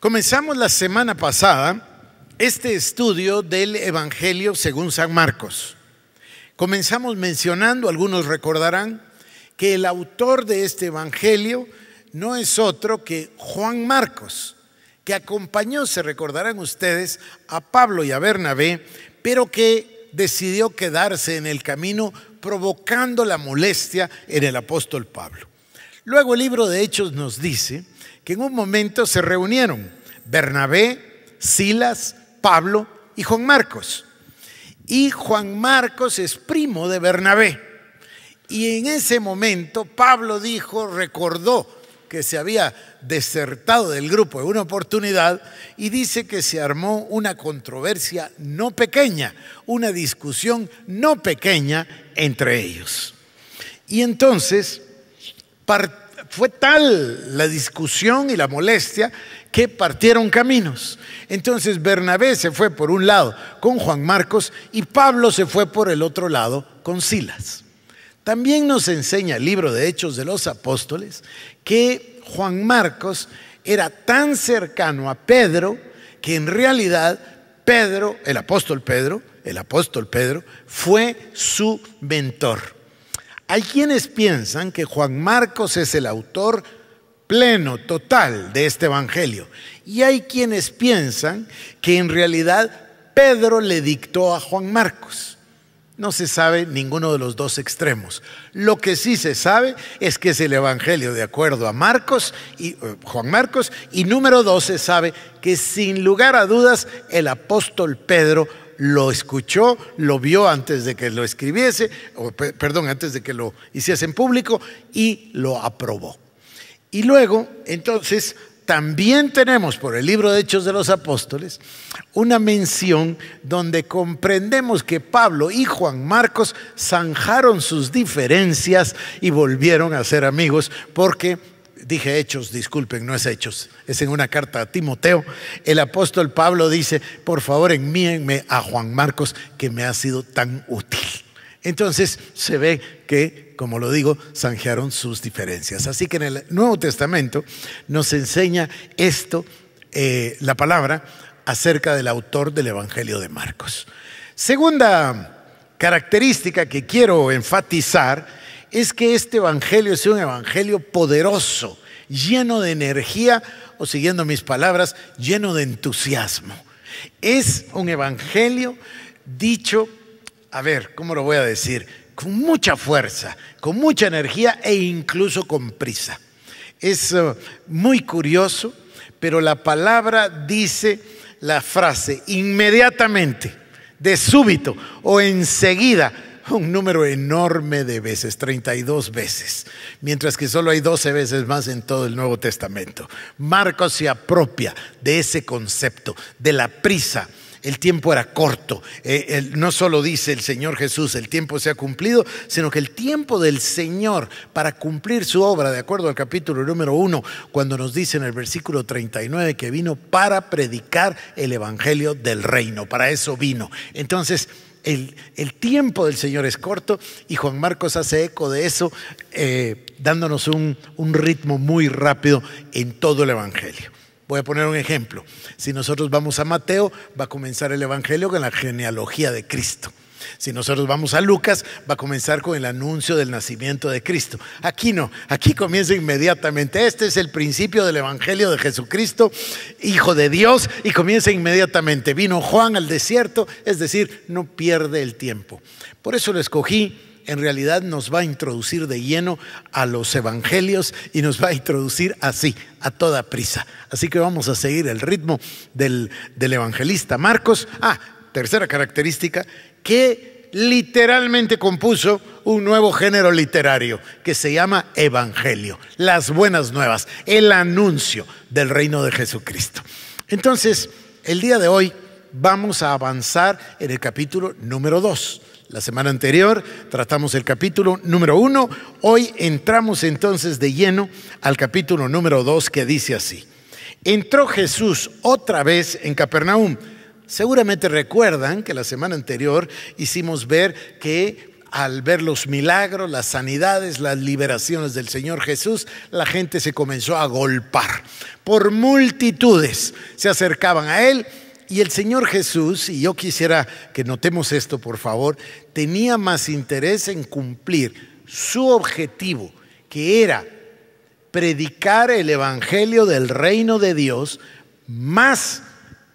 Comenzamos la semana pasada este estudio del Evangelio según San Marcos. Comenzamos mencionando, algunos recordarán, que el autor de este Evangelio no es otro que Juan Marcos, que acompañó, se recordarán ustedes, a Pablo y a Bernabé, pero que decidió quedarse en el camino provocando la molestia en el apóstol Pablo. Luego el libro de Hechos nos dice que en un momento se reunieron Bernabé, Silas, Pablo y Juan Marcos. Y Juan Marcos es primo de Bernabé. Y en ese momento Pablo dijo, recordó que se había desertado del grupo en una oportunidad y dice que se armó una controversia no pequeña, una discusión no pequeña entre ellos. Y entonces, partió fue tal la discusión y la molestia que partieron caminos. Entonces Bernabé se fue por un lado con Juan Marcos y Pablo se fue por el otro lado con Silas. También nos enseña el libro de Hechos de los Apóstoles que Juan Marcos era tan cercano a Pedro que en realidad Pedro, el apóstol Pedro, el apóstol Pedro, fue su mentor. Hay quienes piensan que Juan Marcos es el autor pleno, total de este Evangelio. Y hay quienes piensan que en realidad Pedro le dictó a Juan Marcos. No se sabe ninguno de los dos extremos. Lo que sí se sabe es que es el Evangelio de acuerdo a Marcos y eh, Juan Marcos. Y número dos se sabe que sin lugar a dudas el apóstol Pedro lo escuchó, lo vio antes de que lo escribiese, o, perdón, antes de que lo hiciese en público y lo aprobó. Y luego, entonces, también tenemos por el libro de Hechos de los Apóstoles una mención donde comprendemos que Pablo y Juan Marcos zanjaron sus diferencias y volvieron a ser amigos porque dije hechos, disculpen, no es hechos, es en una carta a Timoteo. El apóstol Pablo dice, por favor envíenme a Juan Marcos, que me ha sido tan útil. Entonces se ve que, como lo digo, zanjearon sus diferencias. Así que en el Nuevo Testamento nos enseña esto, eh, la palabra, acerca del autor del Evangelio de Marcos. Segunda característica que quiero enfatizar es que este evangelio es un evangelio poderoso, lleno de energía, o siguiendo mis palabras, lleno de entusiasmo. Es un evangelio dicho, a ver, ¿cómo lo voy a decir? Con mucha fuerza, con mucha energía e incluso con prisa. Es eh, muy curioso, pero la palabra dice la frase inmediatamente, de súbito o enseguida un número enorme de veces, 32 veces, mientras que solo hay 12 veces más en todo el Nuevo Testamento. Marcos se apropia de ese concepto, de la prisa. El tiempo era corto. Eh, no solo dice el Señor Jesús, el tiempo se ha cumplido, sino que el tiempo del Señor para cumplir su obra, de acuerdo al capítulo número 1, cuando nos dice en el versículo 39 que vino para predicar el Evangelio del reino, para eso vino. Entonces, el, tiempo del Señor es corto y Juan Marcos hace eco de eso, eh, dándonos un ritmo muy rápido en todo el Evangelio. Voy a poner un ejemplo. Si nosotros vamos a Mateo, va a comenzar el Evangelio con la genealogía de Cristo. Si nosotros vamos a Lucas, va a comenzar con el anuncio del nacimiento de Cristo. Aquí no, aquí comienza inmediatamente. Este es el principio del Evangelio de Jesucristo, Hijo de Dios, y comienza inmediatamente. Vino Juan al desierto, es decir, no pierde el tiempo. Por eso lo escogí en realidad nos va a introducir de lleno a los evangelios y nos va a introducir así, a toda prisa. Así que vamos a seguir el ritmo del, del evangelista Marcos. Ah, tercera característica, que literalmente compuso un nuevo género literario que se llama Evangelio, las buenas nuevas, el anuncio del reino de Jesucristo. Entonces, el día de hoy vamos a avanzar en el capítulo número 2. La semana anterior tratamos el capítulo número 1, hoy entramos entonces de lleno al capítulo número 2 que dice así. Entró Jesús otra vez en Capernaum Seguramente recuerdan que la semana anterior hicimos ver que al ver los milagros, las sanidades, las liberaciones del Señor Jesús, la gente se comenzó a golpar. Por multitudes se acercaban a Él y el Señor Jesús, y yo quisiera que notemos esto por favor, tenía más interés en cumplir su objetivo, que era predicar el Evangelio del reino de Dios, más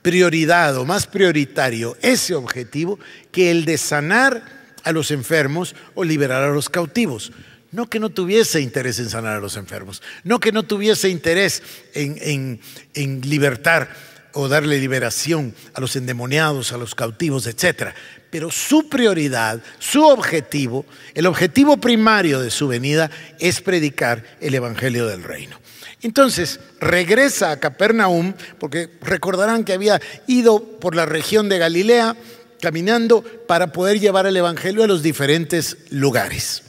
prioridad o más prioritario ese objetivo que el de sanar a los enfermos o liberar a los cautivos. No que no tuviese interés en sanar a los enfermos, no que no tuviese interés en, libertar o darle liberación a los endemoniados, a los cautivos, etc. Pero su prioridad, su objetivo, el objetivo primario de su venida es predicar el Evangelio del Reino. Entonces regresa a Capernaum, porque recordarán que había ido por la región de Galilea caminando para poder llevar el Evangelio a los diferentes lugares.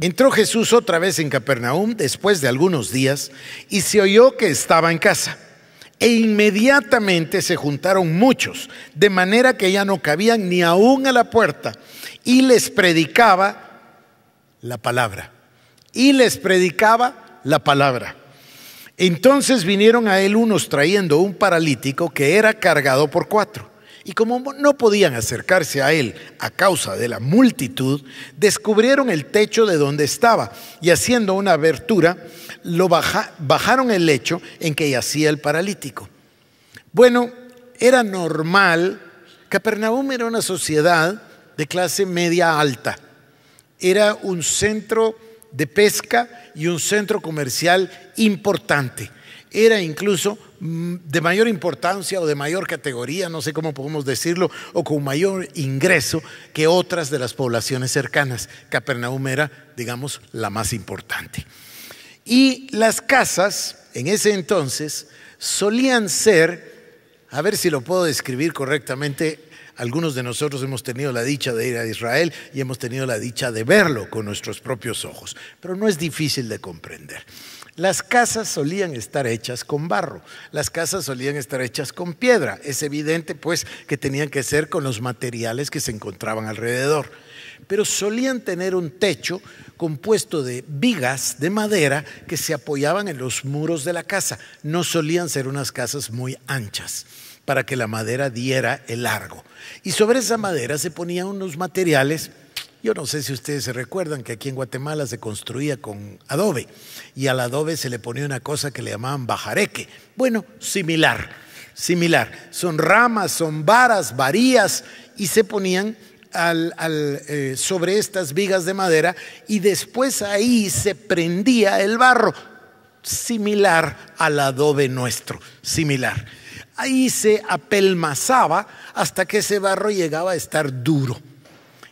Entró Jesús otra vez en Capernaum después de algunos días y se oyó que estaba en casa. E inmediatamente se juntaron muchos, de manera que ya no cabían ni aún a la puerta. Y les predicaba la palabra. Y les predicaba la palabra. Entonces vinieron a él unos trayendo un paralítico que era cargado por cuatro. Y como no podían acercarse a él a causa de la multitud, descubrieron el techo de donde estaba y haciendo una abertura, lo bajaron el lecho en que yacía el paralítico. Bueno, era normal, Capernaum era una sociedad de clase media alta, era un centro de pesca y un centro comercial importante. Era incluso mm, de mayor importancia o de mayor categoría, no sé cómo podemos decirlo, o con mayor ingreso que otras de las poblaciones cercanas. Capernaum era, digamos, la más importante. Y las casas, en ese entonces, solían ser, a ver si lo puedo describir correctamente, algunos de nosotros hemos tenido la dicha de ir a Israel y hemos tenido la dicha de verlo con nuestros propios ojos, pero no es difícil de comprender. Las casas solían estar hechas con barro, las casas solían estar hechas con piedra. Es evidente pues que tenían que ser con los materiales que se encontraban alrededor. Pero solían tener un techo compuesto de vigas de madera que se apoyaban en los muros de la casa. No solían ser unas casas muy anchas para que la madera diera el largo. Y sobre esa madera se ponían unos materiales yo no sé si ustedes se recuerdan que aquí en Guatemala se construía con adobe y al adobe se le ponía una cosa que le llamaban bajareque. Bueno, similar, similar. Son ramas, son varas, varías y se ponían eh, sobre estas vigas de madera y después ahí se prendía el barro, similar al adobe nuestro, similar. Ahí se apelmazaba hasta que ese barro llegaba a estar duro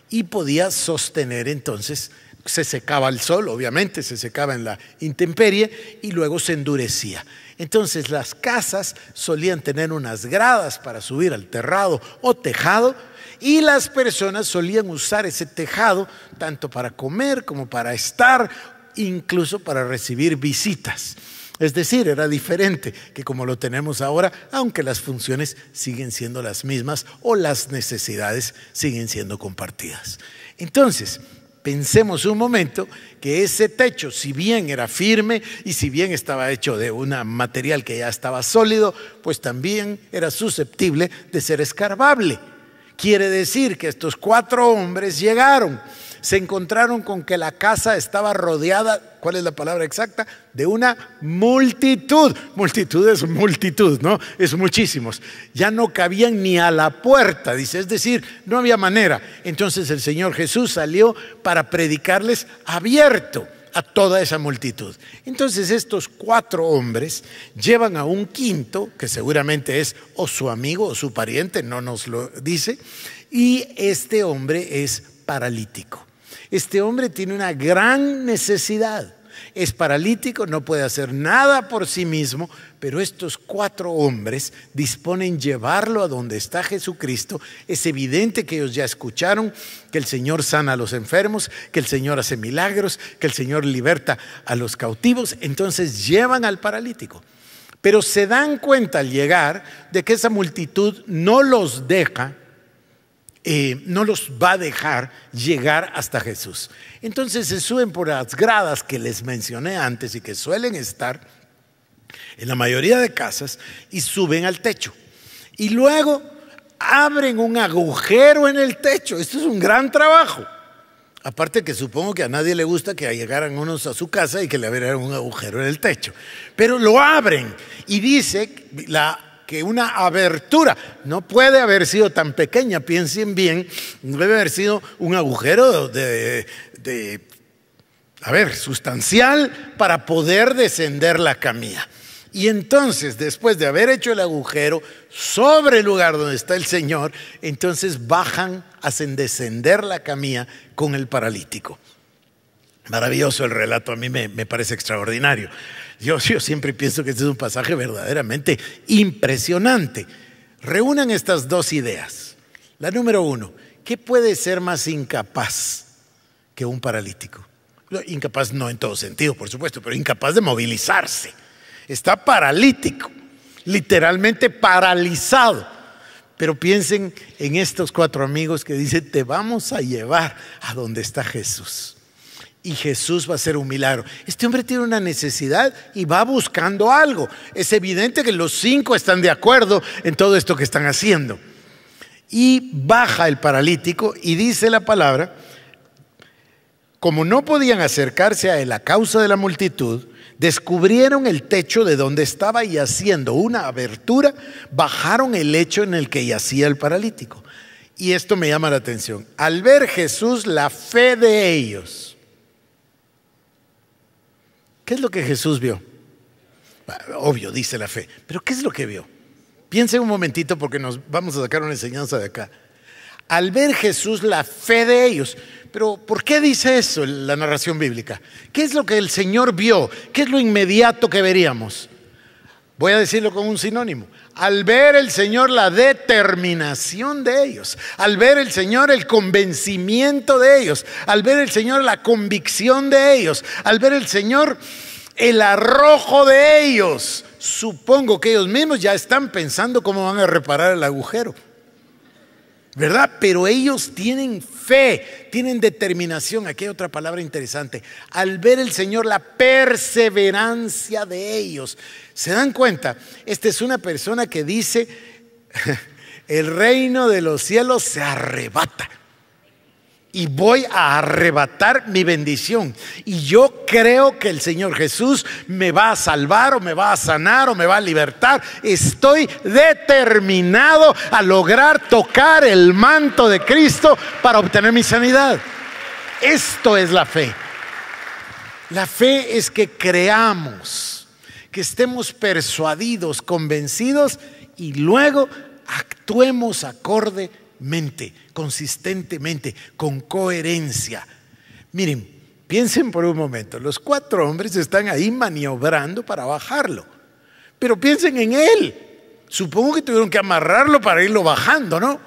y podía sostener entonces, se secaba el sol, obviamente, se secaba en la intemperie y luego se endurecía. Entonces las casas solían tener unas gradas para subir al terrado o tejado y las personas solían usar ese tejado tanto para comer como para estar, incluso para recibir visitas. Es decir, era diferente que como lo tenemos ahora, aunque las funciones siguen siendo las mismas o las necesidades siguen siendo compartidas. Entonces, pensemos un momento que ese techo, si bien era firme y si bien estaba hecho de un material que ya estaba sólido, pues también era susceptible de ser escarbable. Quiere decir que estos cuatro hombres llegaron se encontraron con que la casa estaba rodeada, ¿cuál es la palabra exacta? De una multitud. Multitud es multitud, ¿no? Es muchísimos. Ya no cabían ni a la puerta, dice, es decir, no había manera. Entonces el Señor Jesús salió para predicarles abierto a toda esa multitud. Entonces estos cuatro hombres llevan a un quinto, que seguramente es o su amigo o su pariente, no nos lo dice, y este hombre es paralítico. Este hombre tiene una gran necesidad. Es paralítico, no puede hacer nada por sí mismo, pero estos cuatro hombres disponen llevarlo a donde está Jesucristo. Es evidente que ellos ya escucharon que el Señor sana a los enfermos, que el Señor hace milagros, que el Señor liberta a los cautivos. Entonces llevan al paralítico. Pero se dan cuenta al llegar de que esa multitud no los deja eh, no los va a dejar llegar hasta Jesús. Entonces se suben por las gradas que les mencioné antes y que suelen estar en la mayoría de casas y suben al techo. Y luego abren un agujero en el techo. Esto es un gran trabajo. Aparte que supongo que a nadie le gusta que llegaran unos a su casa y que le abrieran un agujero en el techo. Pero lo abren y dice la que una abertura. No puede haber sido tan pequeña, piensen bien, debe haber sido un agujero de, a ver, sustancial para poder descender la camilla. Y entonces, después de haber hecho el agujero sobre el lugar donde está el Señor, entonces bajan, hacen descender la camilla con el paralítico. Maravilloso el relato, a mí me parece extraordinario. Yo, yo siempre pienso que este es un pasaje verdaderamente impresionante. Reúnan estas dos ideas. La número uno, ¿qué puede ser más incapaz que un paralítico? Incapaz no en todo sentido, por supuesto, pero incapaz de movilizarse. Está paralítico, literalmente paralizado. Pero piensen en estos cuatro amigos que dicen, te vamos a llevar a donde está Jesús y Jesús va a ser un milagro. Este hombre tiene una necesidad y va buscando algo. Es evidente que los cinco están de acuerdo en todo esto que están haciendo. Y baja el paralítico y dice la palabra, como no podían acercarse a él a causa de la multitud, descubrieron el techo de donde estaba y haciendo una abertura, bajaron el lecho en el que yacía el paralítico. Y esto me llama la atención. Al ver Jesús la fe de ellos, ¿Qué es lo que Jesús vio? Ah, obvio, dice la fe. Pero ¿qué es lo que vio? Piense un momentito porque nos vamos a sacar una enseñanza de acá. Al ver Jesús la fe de ellos. Pero ¿por qué dice eso la narración bíblica? ¿Qué es lo que el Señor vio? ¿Qué es lo inmediato que veríamos? Voy a decirlo con un sinónimo. Al ver el Señor la determinación de ellos, al ver el Señor el convencimiento de ellos, al ver el Señor la convicción de ellos, al ver el Señor el arrojo de ellos, supongo que ellos mismos ya están pensando cómo van a reparar el agujero. ¿verdad? Pero ellos tienen fe, tienen determinación. Aquí hay otra palabra interesante. Al ver el Señor, la perseverancia de ellos. ¿Se dan cuenta? Esta es una persona que dice, el reino de los cielos se arrebata. Y voy a arrebatar mi bendición. Y yo creo que el Señor Jesús me va a salvar o me va a sanar o me va a libertar. Estoy determinado a lograr tocar el manto de Cristo para obtener mi sanidad. Esto es la fe. La fe es que creamos estemos persuadidos, convencidos y luego actuemos acordemente, consistentemente, con coherencia. Miren, piensen por un momento, los cuatro hombres están ahí maniobrando para bajarlo, pero piensen en él. Supongo que tuvieron que amarrarlo para irlo bajando, ¿no?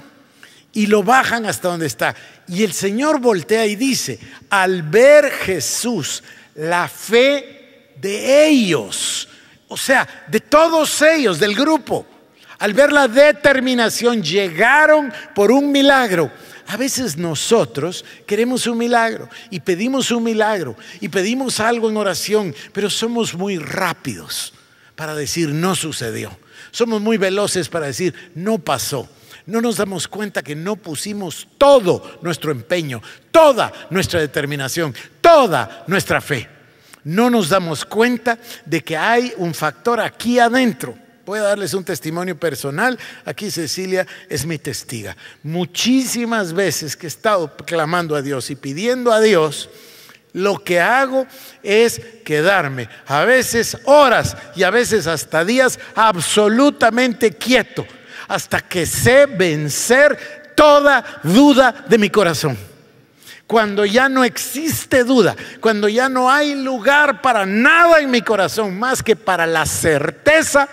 Y lo bajan hasta donde está. Y el Señor voltea y dice, al ver Jesús, la fe de ellos o sea, de todos ellos, del grupo, al ver la determinación, llegaron por un milagro. A veces nosotros queremos un milagro y pedimos un milagro y pedimos algo en oración, pero somos muy rápidos para decir no sucedió. Somos muy veloces para decir no pasó. No nos damos cuenta que no pusimos todo nuestro empeño, toda nuestra determinación, toda nuestra fe no nos damos cuenta de que hay un factor aquí adentro. Voy a darles un testimonio personal. Aquí Cecilia es mi testiga. Muchísimas veces que he estado clamando a Dios y pidiendo a Dios, lo que hago es quedarme a veces horas y a veces hasta días absolutamente quieto hasta que sé vencer toda duda de mi corazón cuando ya no existe duda, cuando ya no hay lugar para nada en mi corazón más que para la certeza,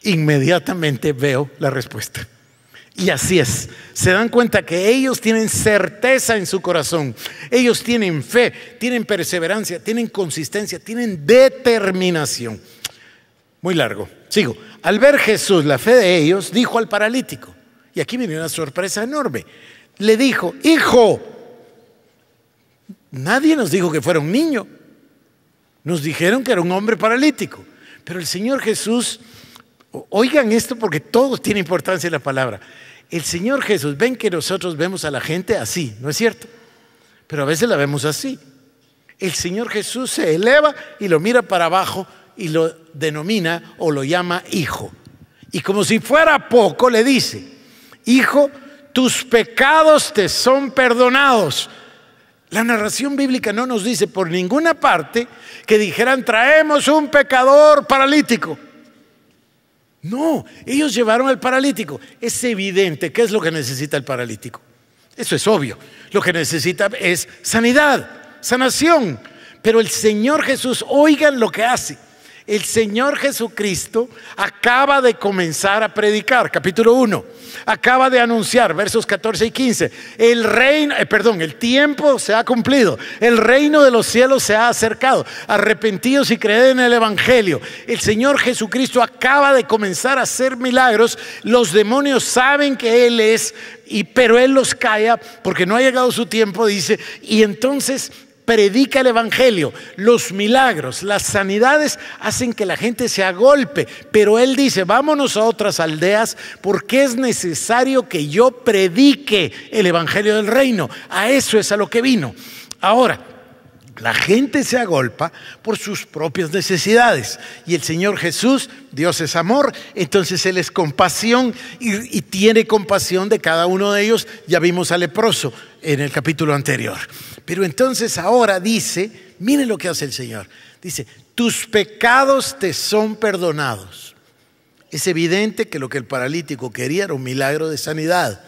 inmediatamente veo la respuesta. Y así es. Se dan cuenta que ellos tienen certeza en su corazón. Ellos tienen fe, tienen perseverancia, tienen consistencia, tienen determinación. Muy largo. Sigo. Al ver Jesús la fe de ellos, dijo al paralítico, y aquí viene una sorpresa enorme, le dijo, hijo, Nadie nos dijo que fuera un niño. Nos dijeron que era un hombre paralítico. Pero el Señor Jesús, oigan esto porque todo tiene importancia en la palabra. El Señor Jesús, ven que nosotros vemos a la gente así, ¿no es cierto? Pero a veces la vemos así. El Señor Jesús se eleva y lo mira para abajo y lo denomina o lo llama hijo. Y como si fuera poco, le dice, hijo, tus pecados te son perdonados. La narración bíblica no nos dice por ninguna parte que dijeran, traemos un pecador paralítico. No, ellos llevaron al paralítico. Es evidente qué es lo que necesita el paralítico. Eso es obvio. Lo que necesita es sanidad, sanación. Pero el Señor Jesús, oigan lo que hace el Señor Jesucristo acaba de comenzar a predicar, capítulo 1, acaba de anunciar, versos 14 y 15, el reino, eh, perdón, el tiempo se ha cumplido, el reino de los cielos se ha acercado, arrepentidos y creed en el Evangelio. El Señor Jesucristo acaba de comenzar a hacer milagros, los demonios saben que Él es, y, pero Él los calla porque no ha llegado su tiempo, dice, y entonces predica el Evangelio. Los milagros, las sanidades hacen que la gente se agolpe. Pero él dice, vámonos a otras aldeas porque es necesario que yo predique el Evangelio del reino. A eso es a lo que vino. Ahora, la gente se agolpa por sus propias necesidades. Y el Señor Jesús, Dios es amor, entonces Él es compasión y, tiene compasión de cada uno de ellos. Ya vimos al leproso en el capítulo anterior. Pero entonces ahora dice, miren lo que hace el Señor. Dice, tus pecados te son perdonados. Es evidente que lo que el paralítico quería era un milagro de sanidad,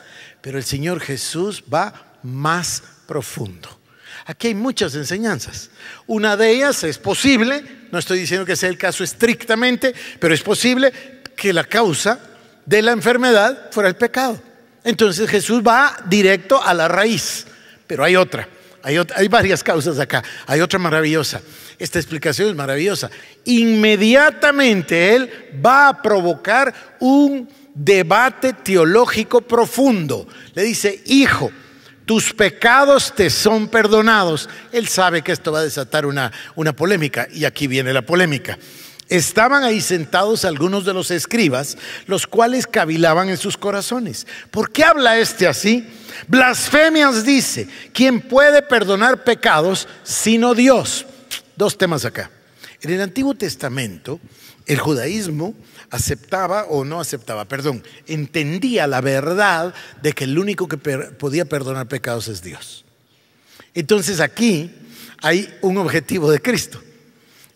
pero el Señor Jesús va más profundo Aquí hay muchas enseñanzas. Una de ellas es posible, no estoy diciendo que sea el caso estrictamente, pero es posible que la causa de la enfermedad fuera el pecado. Entonces Jesús va directo a la raíz, pero hay otra. Hay, hay varias causas acá. Hay otra maravillosa. Esta explicación es maravillosa. Inmediatamente Él va a provocar un debate teológico profundo. Le dice, hijo, tus pecados te son perdonados. Él sabe que esto va a desatar una, una polémica y aquí viene la polémica. Estaban ahí sentados algunos de los escribas, los cuales cavilaban en sus corazones. ¿Por qué habla este así? Blasfemias dice, ¿quién puede perdonar pecados sino Dios? Dos temas acá. En el Antiguo Testamento, el judaísmo aceptaba o no aceptaba, perdón, entendía la verdad de que el único que podía perdonar pecados es Dios. Entonces aquí hay un objetivo de Cristo.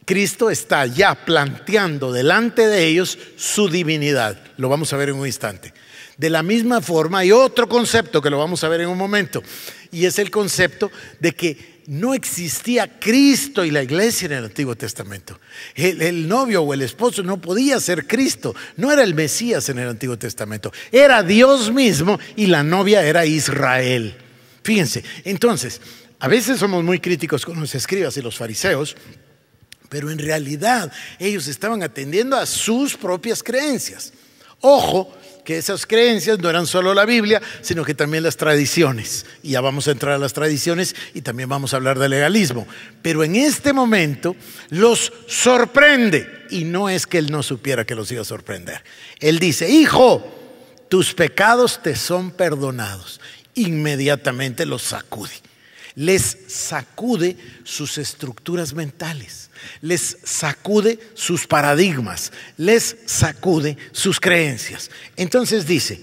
Cristo está ya planteando delante de ellos su divinidad. Lo vamos a ver en un instante. De la misma forma hay otro concepto que lo vamos a ver en un momento, y es el concepto de que no existía Cristo y la iglesia en el Antiguo Testamento. El, novio o el esposo no podía ser Cristo, no era el Mesías en el Antiguo Testamento, era Dios mismo y la novia era Israel. Fíjense, entonces, a veces somos muy críticos con los escribas y los fariseos, pero en realidad ellos estaban atendiendo a sus propias creencias. Ojo, que esas creencias no eran solo la Biblia, sino que también las tradiciones. Y ya vamos a entrar a las tradiciones y también vamos a hablar del legalismo. Pero en este momento los sorprende. Y no es que él no supiera que los iba a sorprender. Él dice, hijo, tus pecados te son perdonados. Inmediatamente los sacude. Les sacude sus estructuras mentales les sacude sus paradigmas, les sacude sus creencias. Entonces dice,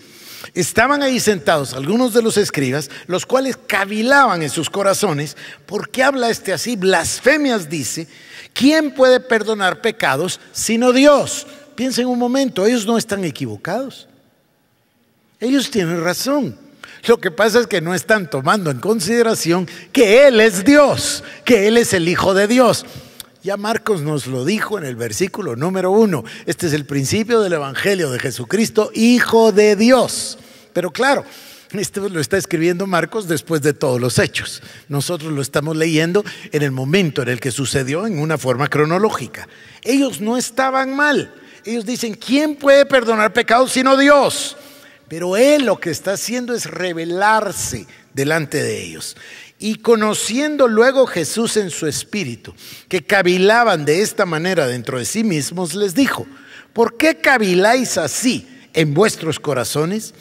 estaban ahí sentados algunos de los escribas, los cuales cavilaban en sus corazones, ¿por qué habla este así? Blasfemias dice, ¿quién puede perdonar pecados sino Dios? Piensen un momento, ellos no están equivocados. Ellos tienen razón. Lo que pasa es que no están tomando en consideración que Él es Dios, que Él es el Hijo de Dios. Ya Marcos nos lo dijo en el versículo número uno. Este es el principio del Evangelio de Jesucristo, Hijo de Dios. Pero claro, esto lo está escribiendo Marcos después de todos los hechos. Nosotros lo estamos leyendo en el momento en el que sucedió en una forma cronológica. Ellos no estaban mal. Ellos dicen, ¿quién puede perdonar pecados sino Dios? Pero Él lo que está haciendo es revelarse delante de ellos. Y conociendo luego Jesús en su espíritu, que cavilaban de esta manera dentro de sí mismos, les dijo, ¿por qué caviláis así en vuestros corazones?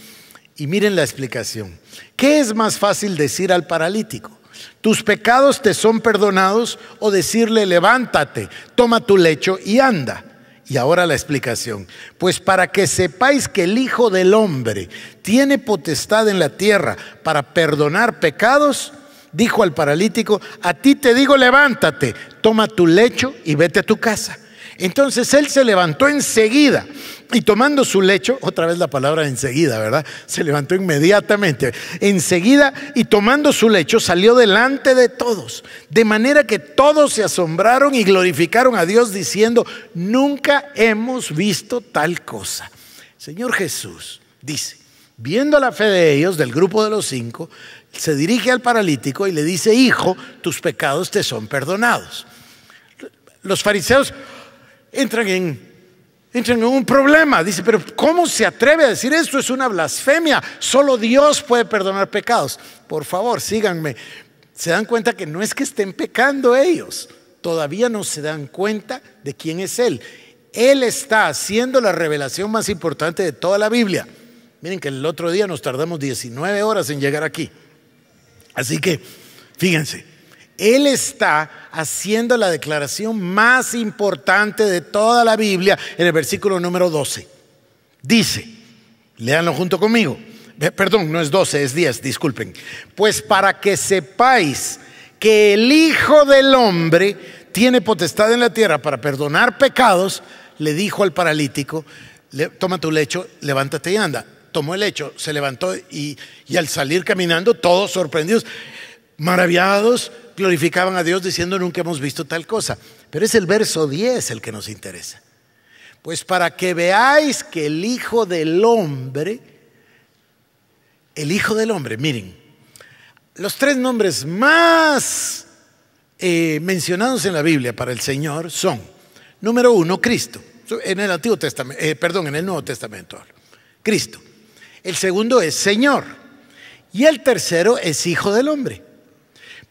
Y miren la explicación. ¿Qué es más fácil decir al paralítico? Tus pecados te son perdonados o decirle, levántate, toma tu lecho y anda. Y ahora la explicación. Pues para que sepáis que el Hijo del Hombre tiene potestad en la tierra para perdonar pecados, dijo al paralítico, a ti te digo levántate, toma tu lecho y vete a tu casa. Entonces él se levantó enseguida y tomando su lecho, otra vez la palabra enseguida, ¿verdad? Se levantó inmediatamente, enseguida y tomando su lecho salió delante de todos, de manera que todos se asombraron y glorificaron a Dios diciendo, nunca hemos visto tal cosa. Señor Jesús dice, viendo la fe de ellos, del grupo de los cinco, se dirige al paralítico y le dice, hijo, tus pecados te son perdonados. Los fariseos entran en, entran en un problema. Dice, pero ¿cómo se atreve a decir esto? Es una blasfemia. Solo Dios puede perdonar pecados. Por favor, síganme. Se dan cuenta que no es que estén pecando ellos. Todavía no se dan cuenta de quién es Él. Él está haciendo la revelación más importante de toda la Biblia. Miren que el otro día nos tardamos 19 horas en llegar aquí. Así que, fíjense, él está haciendo la declaración más importante de toda la Biblia en el versículo número 12. Dice, léanlo junto conmigo, eh, perdón, no es 12, es 10, disculpen. Pues para que sepáis que el Hijo del Hombre tiene potestad en la tierra para perdonar pecados, le dijo al paralítico, toma tu lecho, levántate y anda tomó el hecho, se levantó y, al salir caminando, todos sorprendidos, maravillados, glorificaban a Dios diciendo nunca hemos visto tal cosa. Pero es el verso 10 el que nos interesa. Pues para que veáis que el Hijo del Hombre, el Hijo del Hombre, miren, los tres nombres más eh, mencionados en la Biblia para el Señor son, número uno, Cristo, en el Antiguo Testamento, eh, perdón, en el Nuevo Testamento, Cristo. El segundo es Señor. Y el tercero es Hijo del Hombre.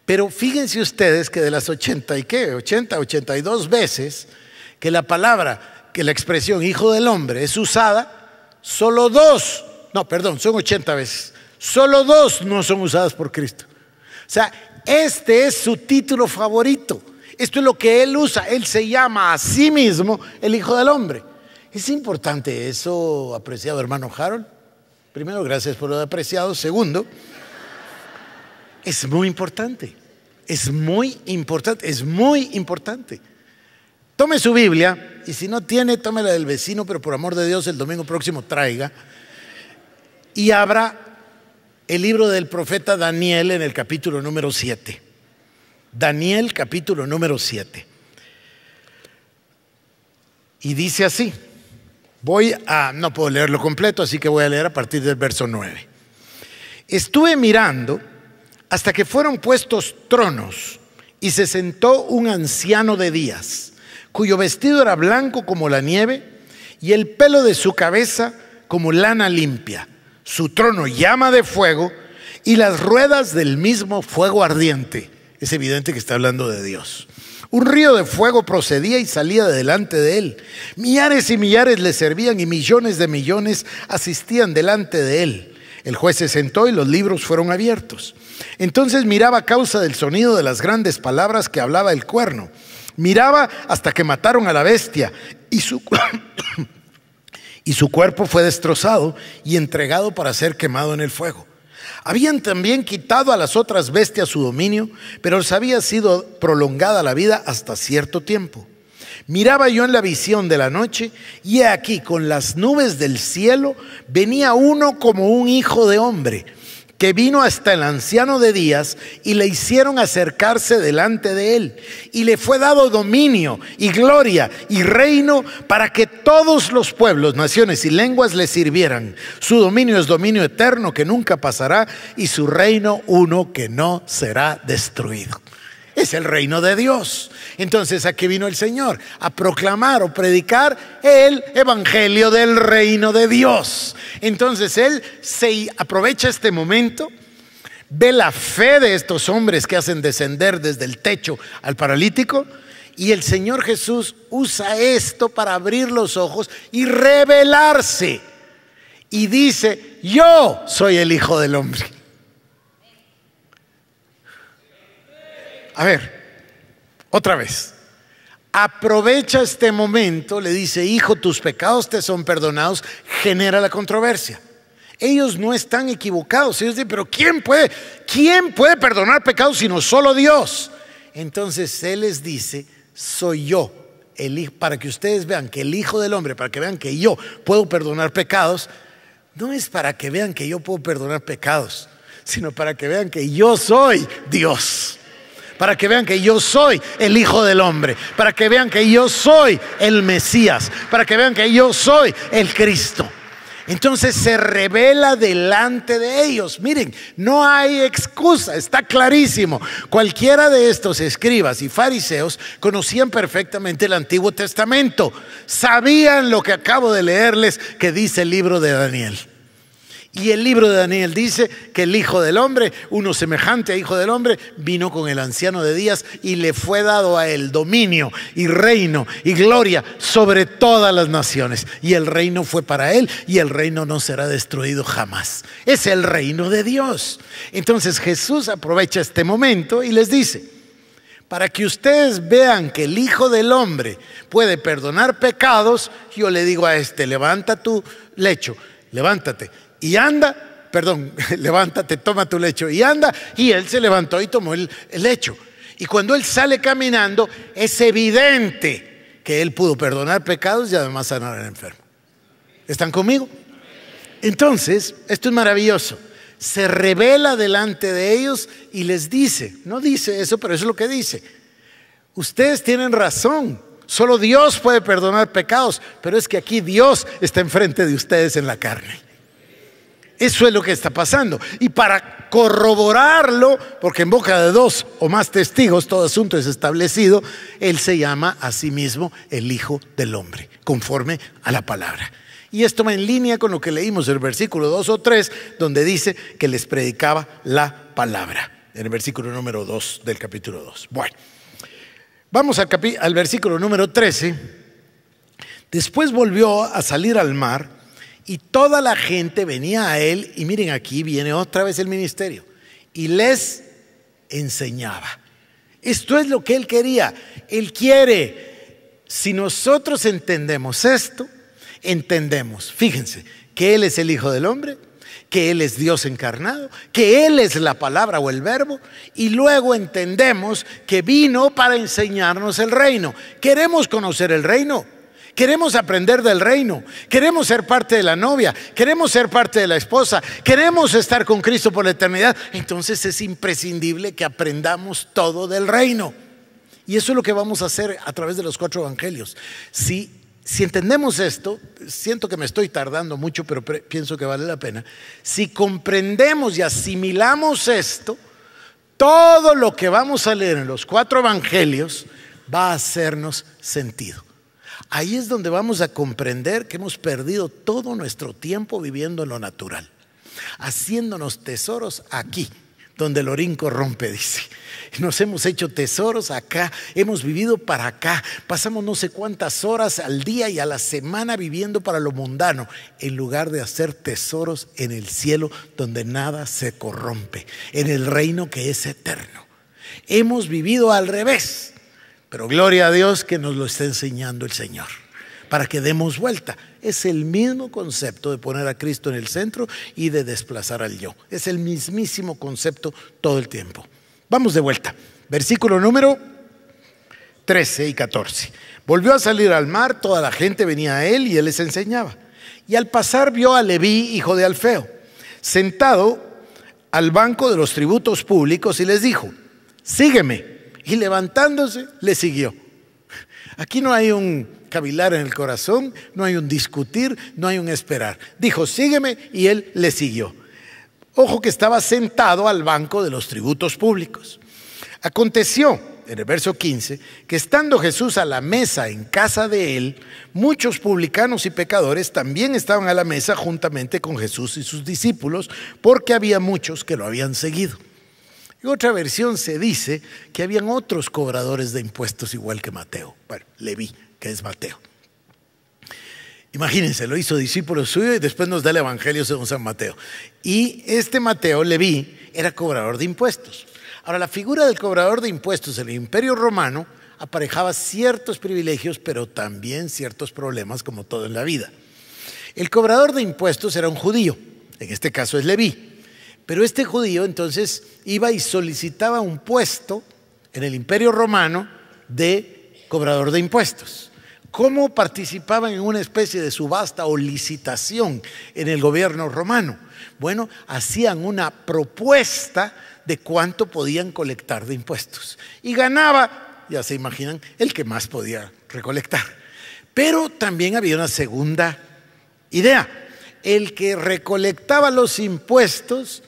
Pero fíjense ustedes que de las 80 y qué, 80, 82 veces que la palabra, que la expresión Hijo del Hombre es usada, solo dos, no, perdón, son 80 veces, solo dos no son usadas por Cristo. O sea, este es su título favorito. Esto es lo que él usa. Él se llama a sí mismo el Hijo del Hombre. Es importante eso, apreciado hermano Harold. Primero, gracias por lo apreciado. Segundo, es muy importante. Es muy importante, es muy importante. Tome su Biblia y si no tiene, tome la del vecino, pero por amor de Dios el domingo próximo traiga. Y abra el libro del profeta Daniel en el capítulo número 7. Daniel capítulo número 7. Y dice así, Voy a, no puedo leerlo completo, así que voy a leer a partir del verso 9. Estuve mirando hasta que fueron puestos tronos y se sentó un anciano de días, cuyo vestido era blanco como la nieve y el pelo de su cabeza como lana limpia. Su trono llama de fuego y las ruedas del mismo fuego ardiente. Es evidente que está hablando de Dios. Un río de fuego procedía y salía delante de él. Millares y millares le servían y millones de millones asistían delante de él. El juez se sentó y los libros fueron abiertos. Entonces miraba a causa del sonido de las grandes palabras que hablaba el cuerno. Miraba hasta que mataron a la bestia y su, y su cuerpo fue destrozado y entregado para ser quemado en el fuego. Habían también quitado a las otras bestias su dominio, pero les había sido prolongada la vida hasta cierto tiempo. Miraba yo en la visión de la noche, y aquí, con las nubes del cielo, venía uno como un hijo de hombre que vino hasta el anciano de Días y le hicieron acercarse delante de él. Y le fue dado dominio y gloria y reino para que todos los pueblos, naciones y lenguas le sirvieran. Su dominio es dominio eterno que nunca pasará y su reino uno que no será destruido es el reino de Dios. Entonces, ¿a qué vino el Señor? A proclamar o predicar el evangelio del reino de Dios. Entonces, Él se aprovecha este momento, ve la fe de estos hombres que hacen descender desde el techo al paralítico. Y el Señor Jesús usa esto para abrir los ojos y revelarse. Y dice, yo soy el Hijo del Hombre. a ver, otra vez. Aprovecha este momento, le dice, hijo, tus pecados te son perdonados, genera la controversia. Ellos no están equivocados. Ellos dicen, pero ¿quién puede, quién puede perdonar pecados sino solo Dios? Entonces Él les dice, soy yo, para que ustedes vean que el Hijo del Hombre, para que vean que yo puedo perdonar pecados, no es para que vean que yo puedo perdonar pecados, sino para que vean que yo soy Dios para que vean que yo soy el Hijo del Hombre, para que vean que yo soy el Mesías, para que vean que yo soy el Cristo. Entonces se revela delante de ellos. Miren, no hay excusa, está clarísimo. Cualquiera de estos escribas y fariseos conocían perfectamente el Antiguo Testamento, sabían lo que acabo de leerles que dice el libro de Daniel. Y el libro de Daniel dice que el Hijo del Hombre, uno semejante a Hijo del Hombre, vino con el anciano de días y le fue dado a él dominio y reino y gloria sobre todas las naciones. Y el reino fue para él y el reino no será destruido jamás. Es el reino de Dios. Entonces Jesús aprovecha este momento y les dice, para que ustedes vean que el Hijo del Hombre puede perdonar pecados, yo le digo a este, levanta tu lecho, levántate y anda, perdón, levántate, toma tu lecho y anda. Y él se levantó y tomó el, lecho. Y cuando él sale caminando, es evidente que él pudo perdonar pecados y además sanar al enfermo. ¿Están conmigo? Entonces, esto es maravilloso. Se revela delante de ellos y les dice, no dice eso, pero eso es lo que dice. Ustedes tienen razón, solo Dios puede perdonar pecados, pero es que aquí Dios está enfrente de ustedes en la carne. Eso es lo que está pasando. Y para corroborarlo, porque en boca de dos o más testigos todo asunto es establecido, Él se llama a sí mismo el Hijo del Hombre, conforme a la palabra. Y esto va en línea con lo que leímos en el versículo 2 o 3, donde dice que les predicaba la palabra, en el versículo número 2 del capítulo 2. Bueno, vamos al, al versículo número 13. Después volvió a salir al mar y toda la gente venía a él, y miren, aquí viene otra vez el ministerio, y les enseñaba. Esto es lo que él quería. Él quiere, si nosotros entendemos esto, entendemos, fíjense, que Él es el Hijo del Hombre, que Él es Dios encarnado, que Él es la palabra o el verbo, y luego entendemos que vino para enseñarnos el reino. Queremos conocer el reino, Queremos aprender del reino, queremos ser parte de la novia, queremos ser parte de la esposa, queremos estar con Cristo por la eternidad. Entonces es imprescindible que aprendamos todo del reino. Y eso es lo que vamos a hacer a través de los cuatro evangelios. Si, si entendemos esto, siento que me estoy tardando mucho, pero pienso que vale la pena. Si comprendemos y asimilamos esto, todo lo que vamos a leer en los cuatro evangelios va a hacernos sentido. Ahí es donde vamos a comprender que hemos perdido todo nuestro tiempo viviendo en lo natural, haciéndonos tesoros aquí, donde el orín corrompe, dice. Nos hemos hecho tesoros acá, hemos vivido para acá, pasamos no sé cuántas horas al día y a la semana viviendo para lo mundano, en lugar de hacer tesoros en el cielo donde nada se corrompe, en el reino que es eterno. Hemos vivido al revés. Pero gloria a Dios que nos lo está enseñando el Señor, para que demos vuelta. Es el mismo concepto de poner a Cristo en el centro y de desplazar al yo. Es el mismísimo concepto todo el tiempo. Vamos de vuelta. Versículo número 13 y 14. Volvió a salir al mar, toda la gente venía a él y él les enseñaba. Y al pasar vio a Leví, hijo de Alfeo, sentado al banco de los tributos públicos y les dijo, sígueme y levantándose le siguió. Aquí no hay un cavilar en el corazón, no hay un discutir, no hay un esperar. Dijo, sígueme y él le siguió. Ojo que estaba sentado al banco de los tributos públicos. Aconteció, en el verso 15, que estando Jesús a la mesa en casa de él, muchos publicanos y pecadores también estaban a la mesa juntamente con Jesús y sus discípulos, porque había muchos que lo habían seguido. En otra versión se dice que habían otros cobradores de impuestos igual que Mateo. Bueno, Leví, que es Mateo. Imagínense, lo hizo discípulo suyo y después nos da el Evangelio según San Mateo. Y este Mateo, Leví, era cobrador de impuestos. Ahora, la figura del cobrador de impuestos en el Imperio Romano aparejaba ciertos privilegios, pero también ciertos problemas, como todo en la vida. El cobrador de impuestos era un judío, en este caso es Leví. Pero este judío entonces iba y solicitaba un puesto en el imperio romano de cobrador de impuestos. ¿Cómo participaban en una especie de subasta o licitación en el gobierno romano? Bueno, hacían una propuesta de cuánto podían colectar de impuestos. Y ganaba, ya se imaginan, el que más podía recolectar. Pero también había una segunda idea. El que recolectaba los impuestos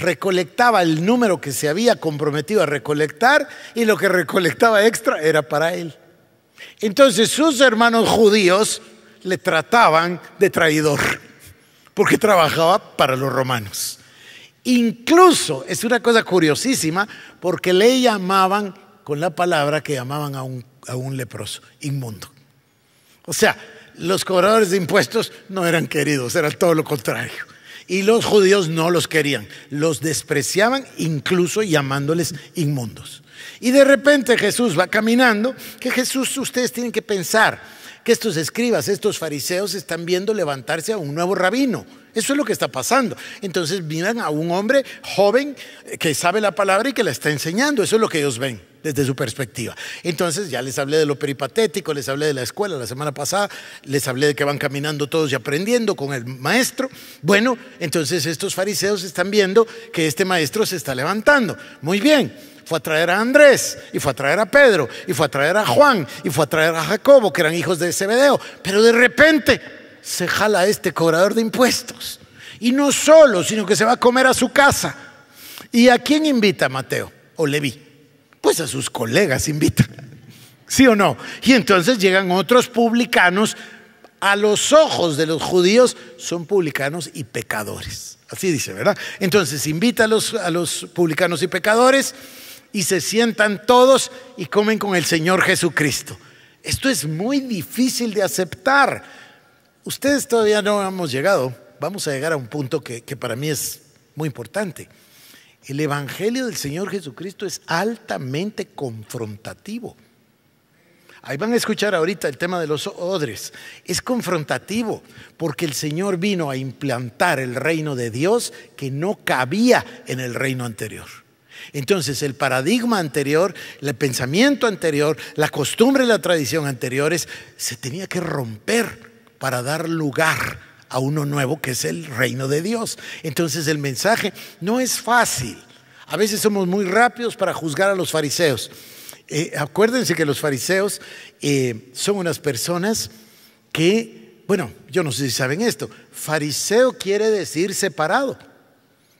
recolectaba el número que se había comprometido a recolectar y lo que recolectaba extra era para él. Entonces sus hermanos judíos le trataban de traidor porque trabajaba para los romanos. Incluso, es una cosa curiosísima, porque le llamaban con la palabra que llamaban a un, leproso, inmundo. O sea, los cobradores de impuestos no eran queridos, era todo lo contrario. Y los judíos no los querían, los despreciaban incluso llamándoles inmundos. Y de repente Jesús va caminando, que Jesús ustedes tienen que pensar que estos escribas, estos fariseos están viendo levantarse a un nuevo rabino. Eso es lo que está pasando. Entonces miran a un hombre joven que sabe la palabra y que la está enseñando. Eso es lo que ellos ven desde su perspectiva. Entonces ya les hablé de lo peripatético, les hablé de la escuela la semana pasada, les hablé de que van caminando todos y aprendiendo con el maestro. Bueno, entonces estos fariseos están viendo que este maestro se está levantando. Muy bien, fue a traer a Andrés, y fue a traer a Pedro, y fue a traer a Juan, y fue a traer a Jacobo, que eran hijos de Zebedeo. Pero de repente se jala este cobrador de impuestos. Y no solo, sino que se va a comer a su casa. ¿Y a quién invita Mateo o Leví? Pues a sus colegas invita. ¿Sí o no? Y entonces llegan otros publicanos, a los ojos de los judíos son publicanos y pecadores. Así dice, ¿verdad? Entonces invita a los, a los publicanos y pecadores y se sientan todos y comen con el Señor Jesucristo. Esto es muy difícil de aceptar. Ustedes todavía no hemos llegado. Vamos a llegar a un punto que, que para mí es muy importante. El Evangelio del Señor Jesucristo es altamente confrontativo. Ahí van a escuchar ahorita el tema de los odres. Es confrontativo porque el Señor vino a implantar el reino de Dios que no cabía en el reino anterior. Entonces el paradigma anterior, el pensamiento anterior, la costumbre y la tradición anteriores se tenía que romper para dar lugar a uno nuevo que es el reino de Dios. Entonces el mensaje no es fácil. A veces somos muy rápidos para juzgar a los fariseos. Eh, acuérdense que los fariseos eh, son unas personas que, bueno, yo no sé si saben esto, fariseo quiere decir separado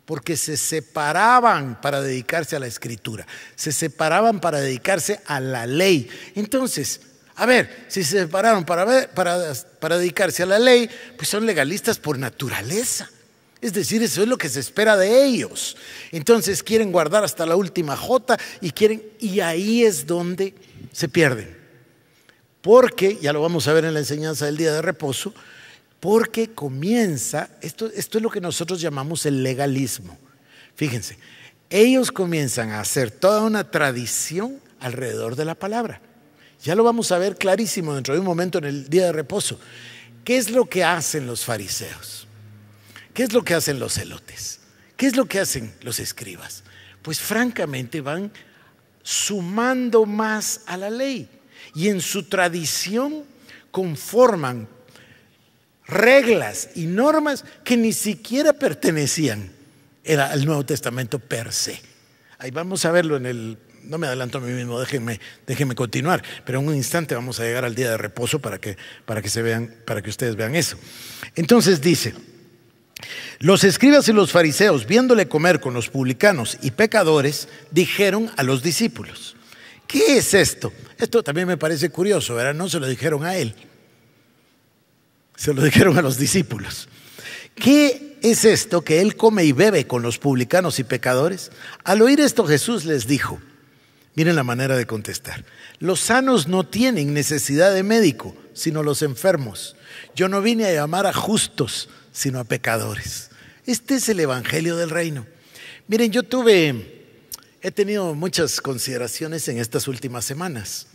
porque se separaban para dedicarse a la escritura, se separaban para dedicarse a la ley. Entonces, a ver, si se separaron para, para, dedicarse a la ley, pues son legalistas por naturaleza. Es decir, eso es lo que se espera de ellos. Entonces quieren guardar hasta la última jota y quieren y ahí es donde se pierden. Porque ya lo vamos a ver en la enseñanza del día de reposo, porque comienza esto esto es lo que nosotros llamamos el legalismo. Fíjense, ellos comienzan a hacer toda una tradición alrededor de la palabra. Ya lo vamos a ver clarísimo dentro de un momento en el día de reposo. ¿Qué es lo que hacen los fariseos? ¿Qué es lo que hacen los celotes? ¿Qué es lo que hacen los escribas? Pues francamente van sumando más a la ley y en su tradición conforman reglas y normas que ni siquiera pertenecían al Nuevo Testamento per se. Ahí vamos a verlo en el no me adelanto a mí mismo, déjenme, déjenme continuar, pero en un instante vamos a llegar al día de reposo para que, para que, se vean, para que ustedes vean eso. Entonces dice, los escribas y los fariseos, viéndole comer con los publicanos y pecadores, dijeron a los discípulos, ¿qué es esto? Esto también me parece curioso, ¿verdad? No se lo dijeron a él, se lo dijeron a los discípulos. ¿Qué es esto que él come y bebe con los publicanos y pecadores? Al oír esto Jesús les dijo, Miren la manera de contestar. Los sanos no tienen necesidad de médico, sino los enfermos. Yo no vine a llamar a justos, sino a pecadores. Este es el Evangelio del Reino. Miren, yo tuve, he tenido muchas consideraciones en estas últimas semanas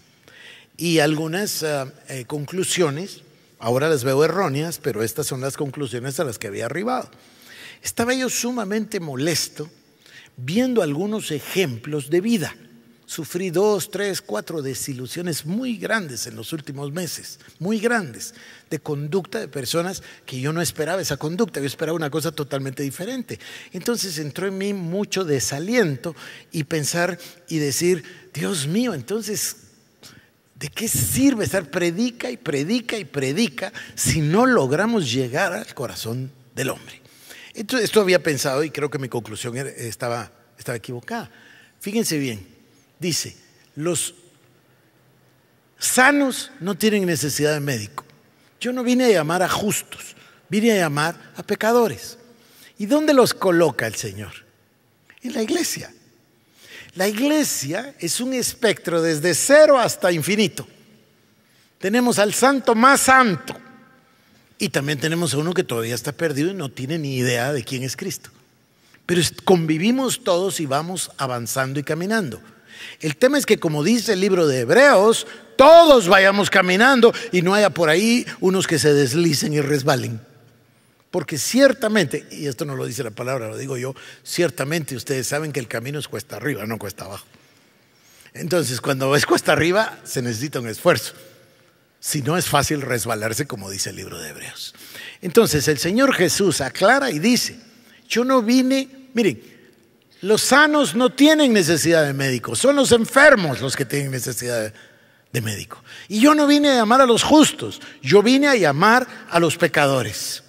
y algunas ah, eh, conclusiones, ahora las veo erróneas, pero estas son las conclusiones a las que había arribado. Estaba yo sumamente molesto viendo algunos ejemplos de vida sufrí dos, tres, cuatro desilusiones muy grandes en los últimos meses, muy grandes, de conducta de personas que yo no esperaba esa conducta, yo esperaba una cosa totalmente diferente. Entonces entró en mí mucho desaliento y pensar y decir, Dios mío, entonces, ¿de qué sirve estar predica y predica y predica si no logramos llegar al corazón del hombre? Entonces, esto había pensado y creo que mi conclusión estaba, estaba equivocada. Fíjense bien, dice, los sanos no tienen necesidad de médico. Yo no vine a llamar a justos, vine a llamar a pecadores. ¿Y dónde los coloca el Señor? En la iglesia. La iglesia es un espectro desde cero hasta infinito. Tenemos al santo más santo y también tenemos a uno que todavía está perdido y no tiene ni idea de quién es Cristo. Pero convivimos todos y vamos avanzando y caminando. El tema es que, como dice el libro de Hebreos, todos vayamos caminando y no haya por ahí unos que se deslicen y resbalen. Porque ciertamente, y esto no lo dice la palabra, lo digo yo, ciertamente ustedes saben que el camino es cuesta arriba, no cuesta abajo. Entonces, cuando es cuesta arriba, se necesita un esfuerzo. Si no es fácil resbalarse, como dice el libro de Hebreos. Entonces, el Señor Jesús aclara y dice, yo no vine, miren, los sanos no tienen necesidad de médico, son los enfermos los que tienen necesidad de médico. Y yo no vine a llamar a los justos, yo vine a llamar a los pecadores.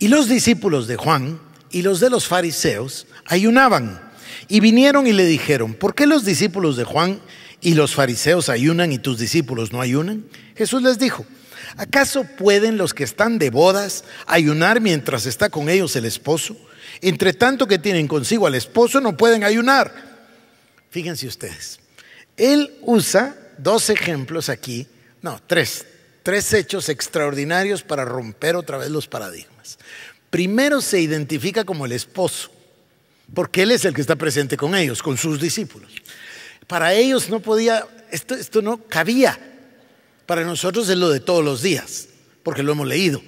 Y los discípulos de Juan y los de los fariseos ayunaban y vinieron y le dijeron, ¿por qué los discípulos de Juan y los fariseos ayunan y tus discípulos no ayunan? Jesús les dijo, ¿acaso pueden los que están de bodas ayunar mientras está con ellos el esposo? Entre tanto que tienen consigo al esposo, no pueden ayunar. Fíjense ustedes, él usa dos ejemplos aquí, no, tres, tres hechos extraordinarios para romper otra vez los paradigmas. Primero se identifica como el esposo, porque él es el que está presente con ellos, con sus discípulos. Para ellos no podía, esto, esto no cabía. Para nosotros es lo de todos los días, porque lo hemos leído.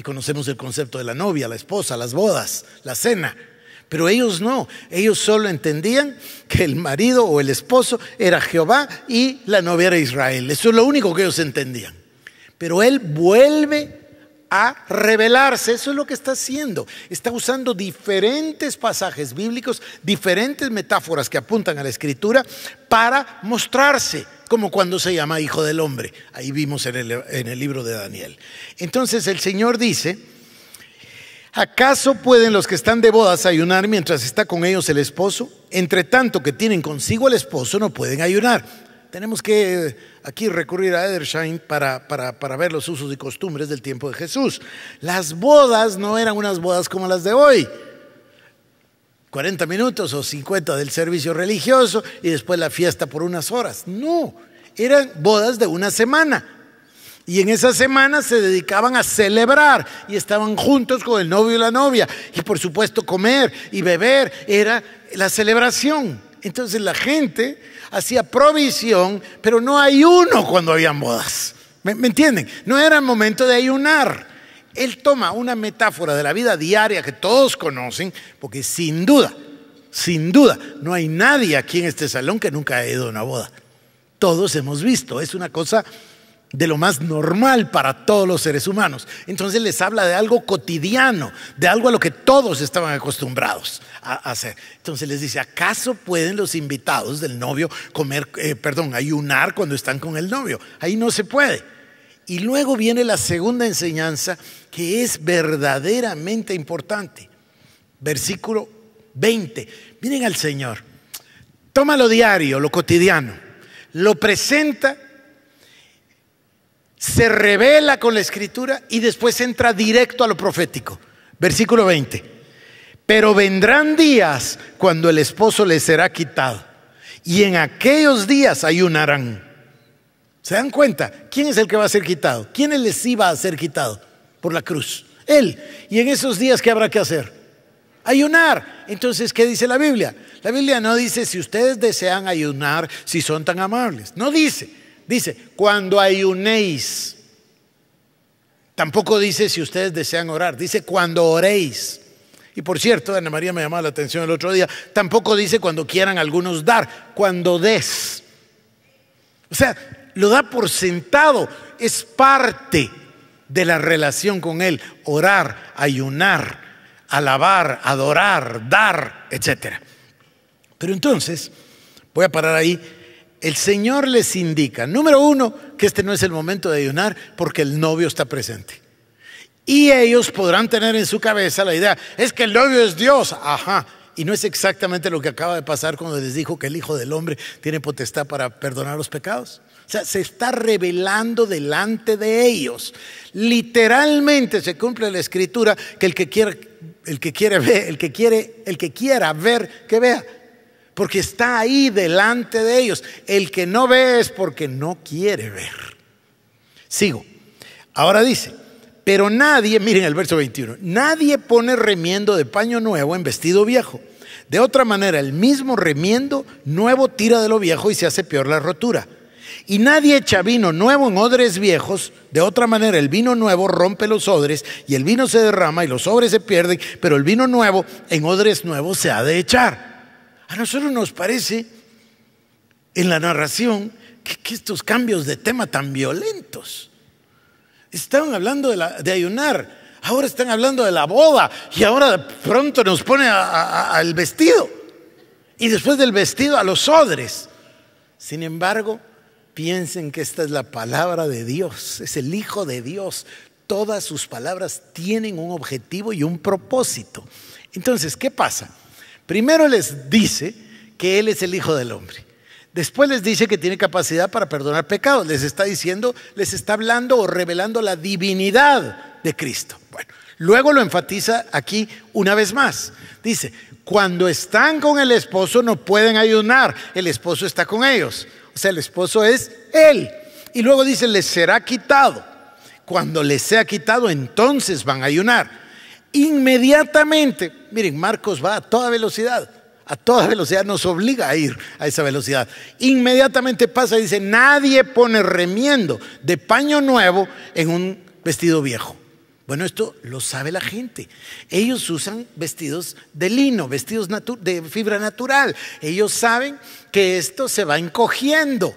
Y conocemos el concepto de la novia, la esposa, las bodas, la cena. Pero ellos no, ellos solo entendían que el marido o el esposo era Jehová y la novia era Israel. Eso es lo único que ellos entendían. Pero él vuelve a revelarse. Eso es lo que está haciendo. Está usando diferentes pasajes bíblicos, diferentes metáforas que apuntan a la escritura para mostrarse, como cuando se llama Hijo del Hombre. Ahí vimos en el, libro de Daniel. Entonces el Señor dice, ¿Acaso pueden los que están de bodas ayunar mientras está con ellos el esposo? Entre tanto que tienen consigo al esposo, no pueden ayunar. Tenemos que eh, aquí recurrir a Edersheim para, para, ver los usos y costumbres del tiempo de Jesús. Las bodas no eran unas bodas como las de hoy. 40 minutos o 50 del servicio religioso y después la fiesta por unas horas. No, eran bodas de una semana. Y en esa semana se dedicaban a celebrar y estaban juntos con el novio y la novia. Y por supuesto comer y beber era la celebración. Entonces la gente hacía provisión, pero no ayuno cuando había bodas. ¿Me, entienden? No era el momento de ayunar. Él toma una metáfora de la vida diaria que todos conocen, porque sin duda, sin duda, no hay nadie aquí en este salón que nunca haya ido a una boda. Todos hemos visto, es una cosa de lo más normal para todos los seres humanos. Entonces les habla de algo cotidiano, de algo a lo que todos estaban acostumbrados a hacer. Entonces les dice, ¿acaso pueden los invitados del novio comer, eh, perdón, ayunar cuando están con el novio? Ahí no se puede. Y luego viene la segunda enseñanza que es verdaderamente importante. Versículo 20. Miren al Señor. Toma lo diario, lo cotidiano. Lo presenta se revela con la escritura y después entra directo a lo profético. Versículo 20. Pero vendrán días cuando el esposo le será quitado y en aquellos días ayunarán. ¿Se dan cuenta? ¿Quién es el que va a ser quitado? ¿Quién les iba a ser quitado por la cruz? Él. ¿Y en esos días qué habrá que hacer? Ayunar. Entonces, ¿qué dice la Biblia? La Biblia no dice si ustedes desean ayunar, si son tan amables. No dice. Dice, cuando ayunéis. Tampoco dice si ustedes desean orar, dice cuando oréis. Y por cierto, Ana María me llamó la atención el otro día, tampoco dice cuando quieran algunos dar, cuando des. O sea, lo da por sentado, es parte de la relación con Él, orar, ayunar, alabar, adorar, dar, etc. Pero entonces, voy a parar ahí el Señor les indica, número uno, que este no es el momento de ayunar porque el novio está presente. Y ellos podrán tener en su cabeza la idea, es que el novio es Dios, ajá. Y no es exactamente lo que acaba de pasar cuando les dijo que el Hijo del Hombre tiene potestad para perdonar los pecados. O sea, se está revelando delante de ellos. Literalmente se cumple la escritura que el que quiera, el que quiere ver, el que quiere, el que quiera ver, que vea porque está ahí delante de ellos. El que no ve es porque no quiere ver. Sigo. Ahora dice, pero nadie, miren el verso 21, nadie pone remiendo de paño nuevo en vestido viejo. De otra manera, el mismo remiendo nuevo tira de lo viejo y se hace peor la rotura. Y nadie echa vino nuevo en odres viejos. De otra manera, el vino nuevo rompe los odres y el vino se derrama y los odres se pierden, pero el vino nuevo en odres nuevos se ha de echar. A nosotros nos parece en la narración que, estos cambios de tema tan violentos. Estaban hablando de, ayunar, ahora están hablando de la boda y ahora de pronto nos pone al vestido y después del vestido a los odres. Sin embargo, piensen que esta es la palabra de Dios, es el Hijo de Dios. Todas sus palabras tienen un objetivo y un propósito. Entonces, ¿qué pasa? Primero les dice que Él es el Hijo del Hombre. Después les dice que tiene capacidad para perdonar pecados. Les está diciendo, les está hablando o revelando la divinidad de Cristo. Bueno, luego lo enfatiza aquí una vez más. Dice, cuando están con el esposo no pueden ayunar, el esposo está con ellos. O sea, el esposo es Él. Y luego dice, les será quitado. Cuando les sea quitado, entonces van a ayunar. Inmediatamente, miren, Marcos va a toda velocidad, a toda velocidad nos obliga a ir a esa velocidad. Inmediatamente pasa y dice, nadie pone remiendo de paño nuevo en un vestido viejo. Bueno, esto lo sabe la gente. Ellos usan vestidos de lino, vestidos de fibra natural. Ellos saben que esto se va encogiendo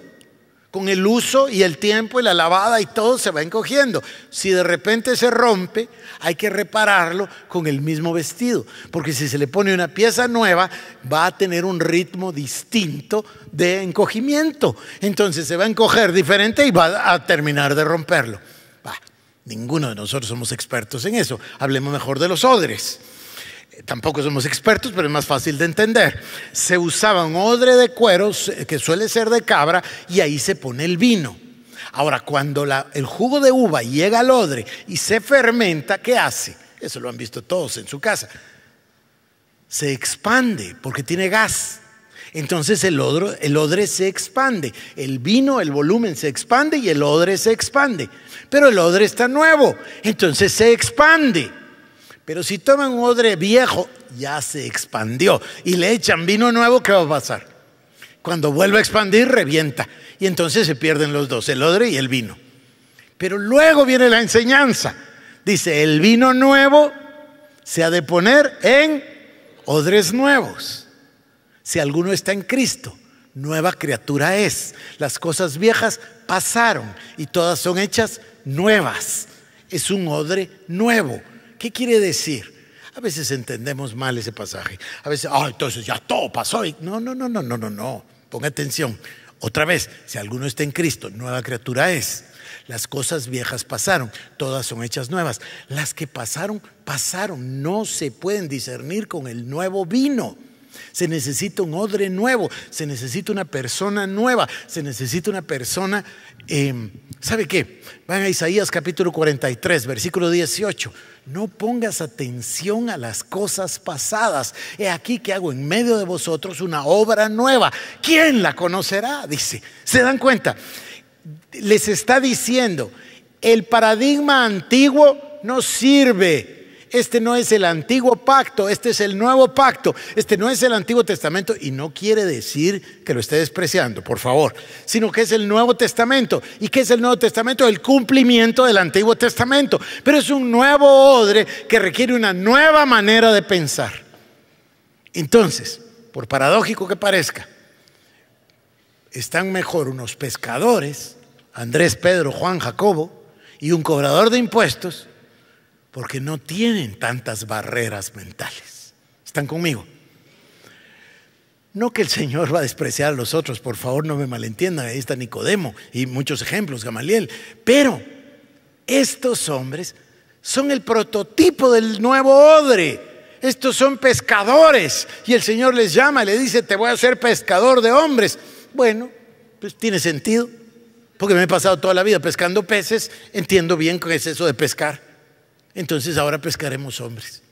con el uso y el tiempo y la lavada y todo se va encogiendo. Si de repente se rompe, hay que repararlo con el mismo vestido, porque si se le pone una pieza nueva, va a tener un ritmo distinto de encogimiento. Entonces se va a encoger diferente y va a terminar de romperlo. ninguno de nosotros somos expertos en eso. Hablemos mejor de los odres tampoco somos expertos, pero es más fácil de entender. Se usaba un odre de cuero eh, que suele ser de cabra y ahí se pone el vino. Ahora, cuando el jugo de uva llega al odre y se fermenta, ¿qué hace? Eso lo han visto todos en su casa. Se expande porque tiene gas. Entonces el, el odre se expande, el vino, el volumen se expande y el odre se expande. Pero el odre está nuevo, entonces se expande pero si toman un odre viejo, ya se expandió y le echan vino nuevo, ¿qué va a pasar? Cuando vuelve a expandir, revienta. Y entonces se pierden los dos, el odre y el vino. Pero luego viene la enseñanza. Dice, el vino nuevo se ha de poner en odres nuevos. Si alguno está en Cristo, nueva criatura es. Las cosas viejas pasaron y todas son hechas nuevas. Es un odre nuevo ¿Qué quiere decir? A veces entendemos mal ese pasaje. A veces, ah, entonces ya todo pasó. no, no, no, no, no, no, no. Ponga atención. Otra vez, si alguno está en Cristo, nueva criatura es. Las cosas viejas pasaron, todas son hechas nuevas. Las que pasaron, pasaron. No se pueden discernir con el nuevo vino. Se necesita un odre nuevo, se necesita una persona nueva, se necesita una persona... Em, ¿Sabe qué? Van a Isaías capítulo 43, versículo 18. No pongas atención a las cosas pasadas. He aquí que hago en medio de vosotros una obra nueva. ¿Quién la conocerá? Dice. ¿Se dan cuenta? Les está diciendo, el paradigma antiguo no sirve este no es el antiguo pacto, este es el nuevo pacto, este no es el antiguo testamento y no quiere decir que lo esté despreciando, por favor, sino que es el nuevo testamento. ¿Y qué es el nuevo testamento? El cumplimiento del antiguo testamento, pero es un nuevo odre que requiere una nueva manera de pensar. Entonces, por paradójico que parezca, están mejor unos pescadores, Andrés, Pedro, Juan, Jacobo, y un cobrador de impuestos porque no tienen tantas barreras mentales. ¿Están conmigo? No que el Señor va a despreciar a los otros, por favor no me malentiendan, ahí está Nicodemo y muchos ejemplos, Gamaliel, pero estos hombres son el prototipo del nuevo odre. Estos son pescadores y el Señor les llama y le dice, te voy a hacer pescador de hombres. Bueno, pues tiene sentido, porque me he pasado toda la vida pescando peces, entiendo bien qué es eso de pescar entonces ahora pescaremos hombres.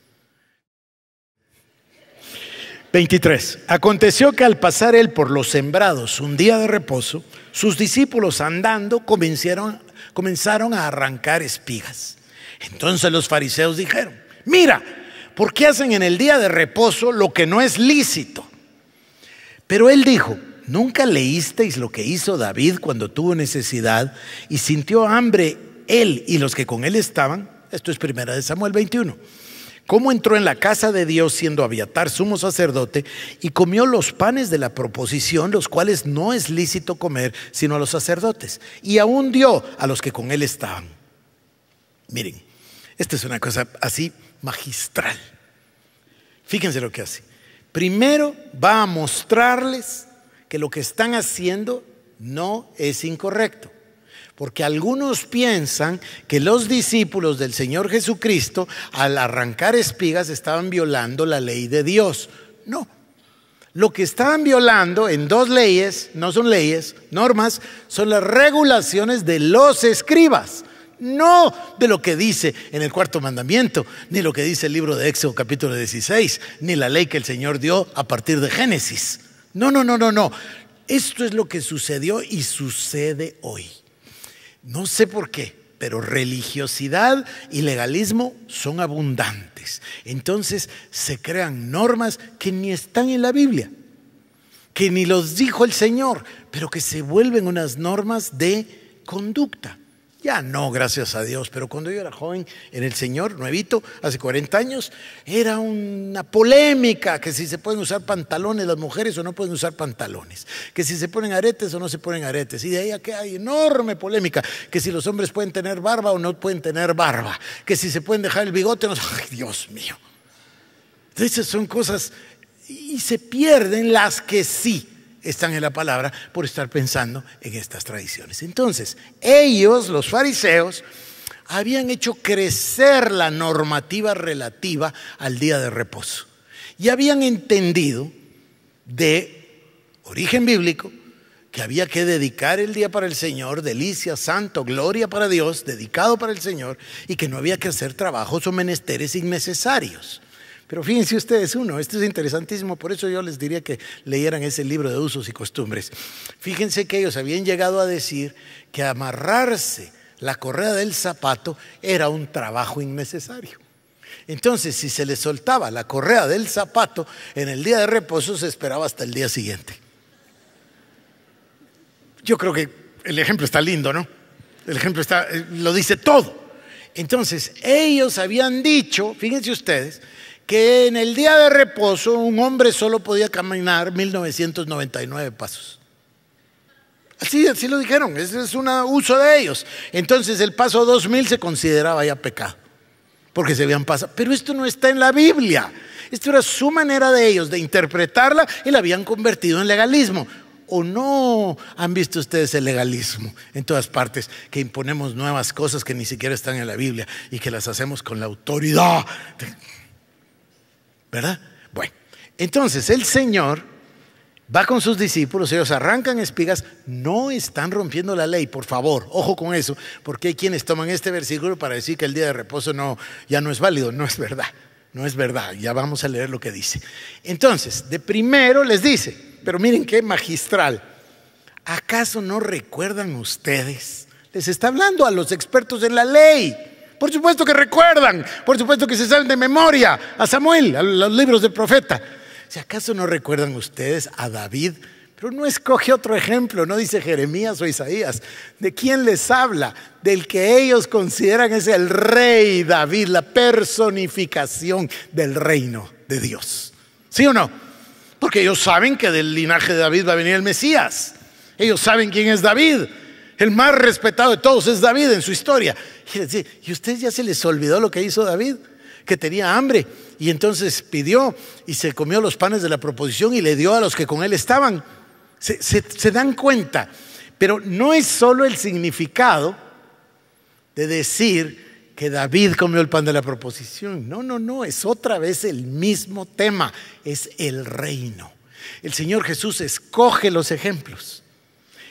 23. Aconteció que al pasar él por los sembrados un día de reposo, sus discípulos andando comenzaron, comenzaron a arrancar espigas. Entonces los fariseos dijeron, mira, ¿por qué hacen en el día de reposo lo que no es lícito? Pero él dijo, ¿nunca leísteis lo que hizo David cuando tuvo necesidad y sintió hambre él y los que con él estaban? Esto es primera de Samuel 21. Cómo entró en la casa de Dios siendo aviatar sumo sacerdote y comió los panes de la proposición, los cuales no es lícito comer sino a los sacerdotes, y aún dio a los que con él estaban. Miren, esta es una cosa así magistral. Fíjense lo que hace. Primero va a mostrarles que lo que están haciendo no es incorrecto. Porque algunos piensan que los discípulos del Señor Jesucristo al arrancar espigas estaban violando la ley de Dios. No. Lo que estaban violando en dos leyes, no son leyes, normas, son las regulaciones de los escribas. No de lo que dice en el cuarto mandamiento, ni lo que dice el libro de Éxodo capítulo 16, ni la ley que el Señor dio a partir de Génesis. No, no, no, no, no. Esto es lo que sucedió y sucede hoy. No sé por qué, pero religiosidad y legalismo son abundantes. Entonces se crean normas que ni están en la Biblia, que ni los dijo el Señor, pero que se vuelven unas normas de conducta. Ya no, gracias a Dios, pero cuando yo era joven en el Señor, nuevito, hace 40 años, era una polémica que si se pueden usar pantalones las mujeres o no pueden usar pantalones, que si se ponen aretes o no se ponen aretes, y de ahí a que hay enorme polémica, que si los hombres pueden tener barba o no pueden tener barba, que si se pueden dejar el bigote no, ay Dios mío. Entonces son cosas y se pierden las que sí están en la palabra por estar pensando en estas tradiciones. Entonces, ellos, los fariseos, habían hecho crecer la normativa relativa al día de reposo y habían entendido de origen bíblico que había que dedicar el día para el Señor, delicia, santo, gloria para Dios, dedicado para el Señor, y que no había que hacer trabajos o menesteres innecesarios. Pero fíjense ustedes uno, esto es interesantísimo, por eso yo les diría que leyeran ese libro de usos y costumbres. Fíjense que ellos habían llegado a decir que amarrarse la correa del zapato era un trabajo innecesario. Entonces, si se les soltaba la correa del zapato, en el día de reposo se esperaba hasta el día siguiente. Yo creo que el ejemplo está lindo, ¿no? El ejemplo está, eh, lo dice todo. Entonces, ellos habían dicho, fíjense ustedes, que en el día de reposo un hombre solo podía caminar 1999 pasos. Así, así lo dijeron, ese es un uso de ellos. Entonces el paso 2000 se consideraba ya pecado, porque se habían pasado. Pero esto no está en la Biblia. Esto era su manera de ellos de interpretarla y la habían convertido en legalismo. ¿O no han visto ustedes el legalismo en todas partes? Que imponemos nuevas cosas que ni siquiera están en la Biblia y que las hacemos con la autoridad ¿verdad? Bueno, entonces el Señor va con sus discípulos, ellos arrancan espigas, no están rompiendo la ley, por favor, ojo con eso, porque hay quienes toman este versículo para decir que el día de reposo no, ya no es válido, no es verdad, no es verdad, ya vamos a leer lo que dice. Entonces, de primero les dice, pero miren qué magistral, ¿acaso no recuerdan ustedes? Les está hablando a los expertos en la ley por supuesto que recuerdan, por supuesto que se saben de memoria a Samuel, a los libros del profeta. Si acaso no recuerdan ustedes a David, pero no escoge otro ejemplo, no dice Jeremías o Isaías. ¿De quién les habla? Del que ellos consideran es el rey David, la personificación del reino de Dios. ¿Sí o no? Porque ellos saben que del linaje de David va a venir el Mesías. Ellos saben quién es David. El más respetado de todos es David en su historia. Y a ustedes ya se les olvidó lo que hizo David, que tenía hambre. Y entonces pidió y se comió los panes de la proposición y le dio a los que con él estaban. Se, se dan cuenta. Pero no es solo el significado de decir que David comió el pan de la proposición. No, no, no, es otra vez el mismo tema, es el reino. El Señor Jesús escoge los ejemplos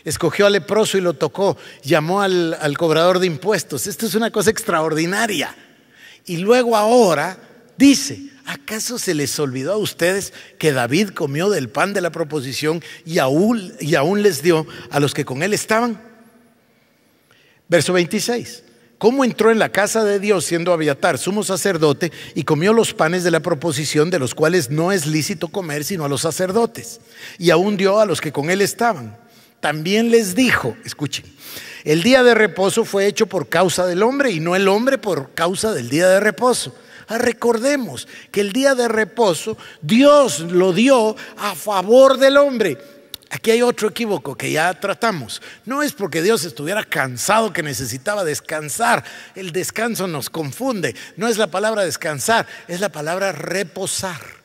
escogió al leproso y lo tocó, llamó al, cobrador de impuestos. Esto es una cosa extraordinaria. Y luego ahora dice, ¿acaso se les olvidó a ustedes que David comió del pan de la proposición y aún, y aún les dio a los que con él estaban? Verso 26. ¿Cómo entró en la casa de Dios siendo Abiatar sumo sacerdote y comió los panes de la proposición de los cuales no es lícito comer sino a los sacerdotes? Y aún dio a los que con él estaban. También les dijo, escuchen, el día de reposo fue hecho por causa del hombre y no el hombre por causa del día de reposo. Ah, recordemos que el día de reposo Dios lo dio a favor del hombre. Aquí hay otro equívoco que ya tratamos. No es porque Dios estuviera cansado que necesitaba descansar. El descanso nos confunde. No es la palabra descansar, es la palabra reposar.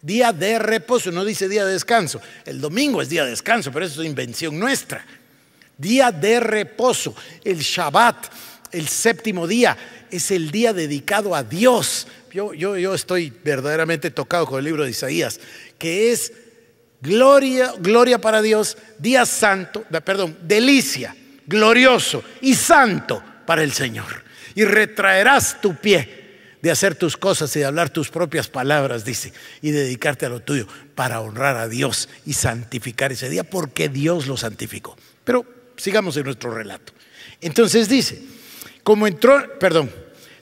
Día de reposo, no dice día de descanso. El domingo es día de descanso, pero eso es invención nuestra. Día de reposo, el Shabbat, el séptimo día, es el día dedicado a Dios. Yo, yo, yo estoy verdaderamente tocado con el libro de Isaías, que es gloria, gloria para Dios, día santo, perdón, delicia, glorioso y santo para el Señor. Y retraerás tu pie de hacer tus cosas y de hablar tus propias palabras, dice, y dedicarte a lo tuyo para honrar a Dios y santificar ese día, porque Dios lo santificó. Pero sigamos en nuestro relato. Entonces dice, como entró, perdón,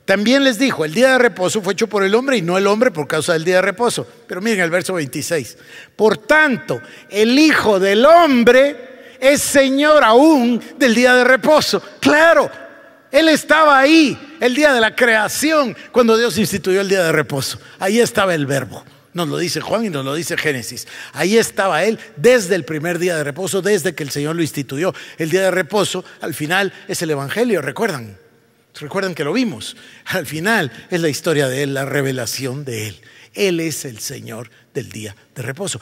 también les dijo, el día de reposo fue hecho por el hombre y no el hombre por causa del día de reposo. Pero miren el verso 26. Por tanto, el Hijo del Hombre es Señor aún del día de reposo. Claro, Él estaba ahí el día de la creación, cuando Dios instituyó el día de reposo. Ahí estaba el verbo. Nos lo dice Juan y nos lo dice Génesis. Ahí estaba Él desde el primer día de reposo, desde que el Señor lo instituyó. El día de reposo, al final, es el Evangelio, ¿recuerdan? Recuerdan que lo vimos. Al final es la historia de Él, la revelación de Él. Él es el Señor del día de reposo.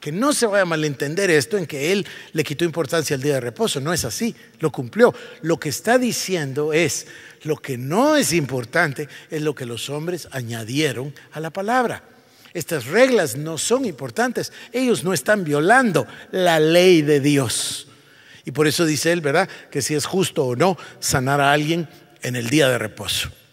que no se vaya a malentender esto en que Él le quitó importancia al día de reposo. No es así, lo cumplió. Lo que está diciendo es, lo que no es importante es lo que los hombres añadieron a la palabra. Estas reglas no son importantes. Ellos no están violando la ley de Dios. Y por eso dice él, ¿verdad? Que si es justo o no sanar a alguien en el día de reposo.